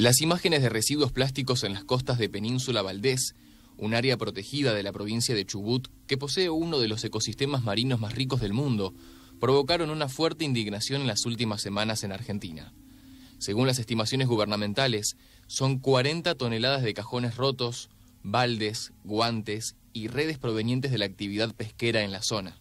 Las imágenes de residuos plásticos en las costas de Península Valdés, un área protegida de la provincia de Chubut que posee uno de los ecosistemas marinos más ricos del mundo, provocaron una fuerte indignación en las últimas semanas en Argentina. Según las estimaciones gubernamentales, son 40 toneladas de cajones rotos, baldes, guantes y redes provenientes de la actividad pesquera en la zona.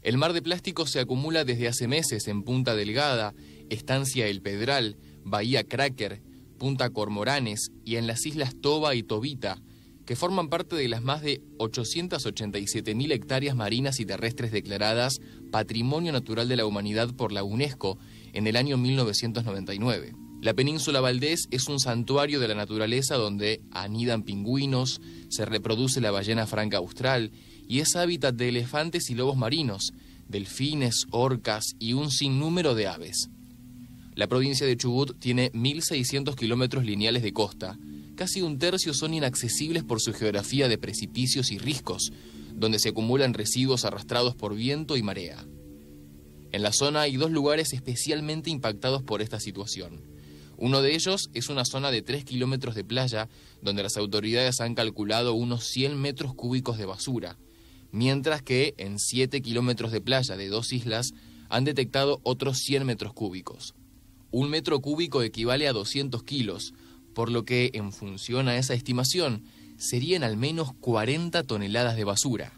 El mar de plástico se acumula desde hace meses en Punta Delgada, Estancia El Pedral, Bahía Cracker, Punta Cormoranes y en las islas Toba y Tobita, que forman parte de las más de 887.000 hectáreas marinas y terrestres declaradas Patrimonio Natural de la Humanidad por la UNESCO en el año 1999. La península Valdés es un santuario de la naturaleza donde anidan pingüinos, se reproduce la ballena franca austral y es hábitat de elefantes y lobos marinos, delfines, orcas y un sinnúmero de aves. La provincia de Chubut tiene 1.600 kilómetros lineales de costa. Casi un tercio son inaccesibles por su geografía de precipicios y riscos, donde se acumulan residuos arrastrados por viento y marea. En la zona hay dos lugares especialmente impactados por esta situación. Uno de ellos es una zona de 3 kilómetros de playa, donde las autoridades han calculado unos 100 metros cúbicos de basura, mientras que en 7 kilómetros de playa de dos islas han detectado otros 100 metros cúbicos. Un metro cúbico equivale a 200 kilos, por lo que, en función a esa estimación, serían al menos 40 toneladas de basura.